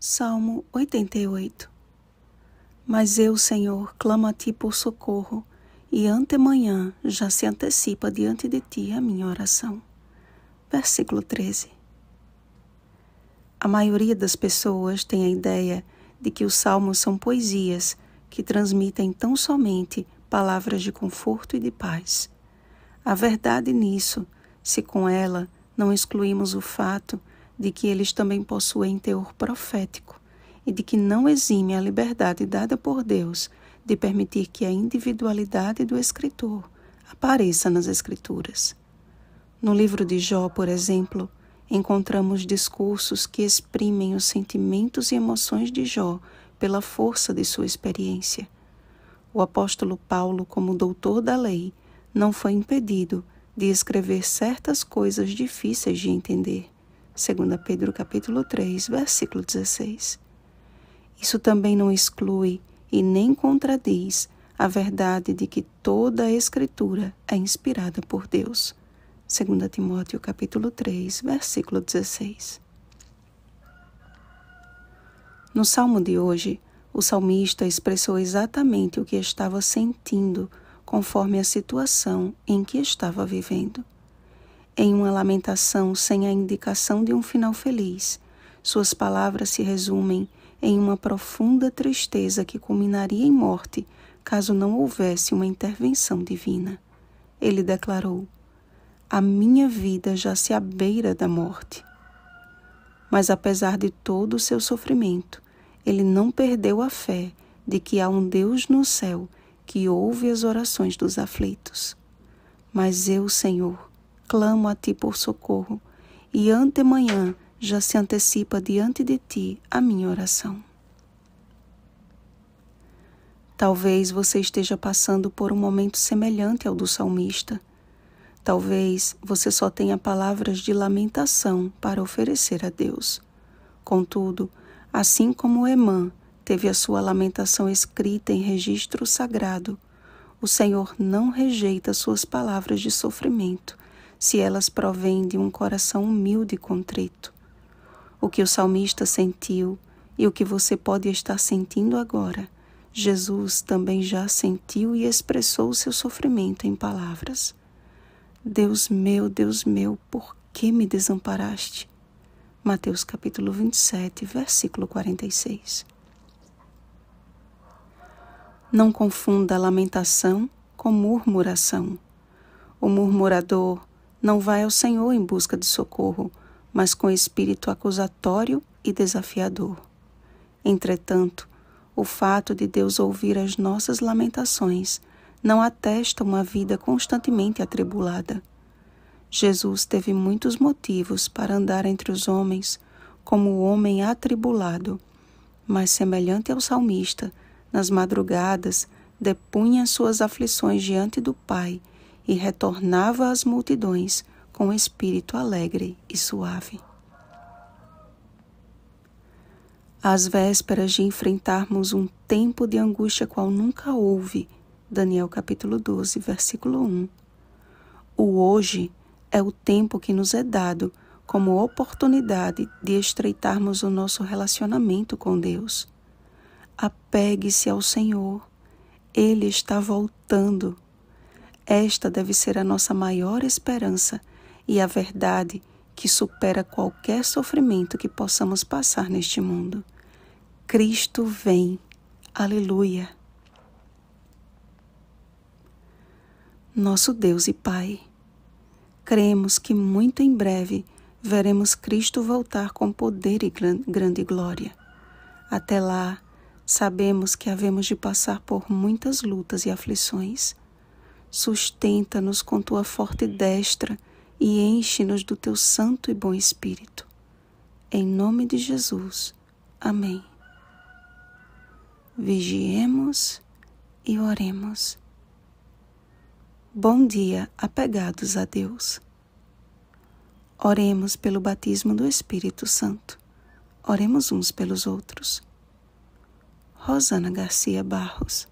Salmo 88 Mas eu, Senhor, clamo a ti por socorro, e antemanhã já se antecipa diante de ti a minha oração. Versículo 13 A maioria das pessoas tem a ideia de que os salmos são poesias que transmitem tão somente palavras de conforto e de paz. A verdade nisso, se com ela não excluímos o fato de que eles também possuem teor profético e de que não exime a liberdade dada por Deus de permitir que a individualidade do escritor apareça nas Escrituras. No livro de Jó, por exemplo, encontramos discursos que exprimem os sentimentos e emoções de Jó pela força de sua experiência. O apóstolo Paulo, como doutor da lei, não foi impedido de escrever certas coisas difíceis de entender. 2 Pedro capítulo 3, versículo 16. Isso também não exclui e nem contradiz a verdade de que toda a escritura é inspirada por Deus. 2 Timóteo capítulo 3, versículo 16. No salmo de hoje, o salmista expressou exatamente o que estava sentindo conforme a situação em que estava vivendo. Em uma lamentação sem a indicação de um final feliz, suas palavras se resumem em uma profunda tristeza que culminaria em morte caso não houvesse uma intervenção divina. Ele declarou: A minha vida já se abeira da morte. Mas apesar de todo o seu sofrimento, ele não perdeu a fé de que há um Deus no céu que ouve as orações dos aflitos. Mas eu, Senhor, clamo a ti por socorro, e antemanhã já se antecipa diante de ti a minha oração. Talvez você esteja passando por um momento semelhante ao do salmista. Talvez você só tenha palavras de lamentação para oferecer a Deus. Contudo, assim como Emã teve a sua lamentação escrita em registro sagrado, o Senhor não rejeita suas palavras de sofrimento se elas provêm de um coração humilde e contrito. O que o salmista sentiu e o que você pode estar sentindo agora, Jesus também já sentiu e expressou o seu sofrimento em palavras. Deus meu, Deus meu, por que me desamparaste? Mateus capítulo 27, versículo 46. Não confunda lamentação com murmuração. O murmurador não vai ao Senhor em busca de socorro, mas com espírito acusatório e desafiador. Entretanto, o fato de Deus ouvir as nossas lamentações não atesta uma vida constantemente atribulada. Jesus teve muitos motivos para andar entre os homens como homem atribulado, mas semelhante ao salmista, nas madrugadas depunha suas aflições diante do Pai e retornava às multidões com um espírito alegre e suave. Às vésperas de enfrentarmos um tempo de angústia qual nunca houve, Daniel capítulo 12, versículo 1. O hoje é o tempo que nos é dado como oportunidade de estreitarmos o nosso relacionamento com Deus. Apegue-se ao Senhor, Ele está voltando. Esta deve ser a nossa maior esperança e a verdade que supera qualquer sofrimento que possamos passar neste mundo. Cristo vem. Aleluia. Nosso Deus e Pai, cremos que muito em breve veremos Cristo voltar com poder e grande glória. Até lá, sabemos que havemos de passar por muitas lutas e aflições sustenta-nos com tua forte destra e enche-nos do teu santo e bom espírito. Em nome de Jesus. Amém. Vigiemos e oremos. Bom dia, apegados a Deus. Oremos pelo batismo do Espírito Santo. Oremos uns pelos outros. Rosana Garcia Barros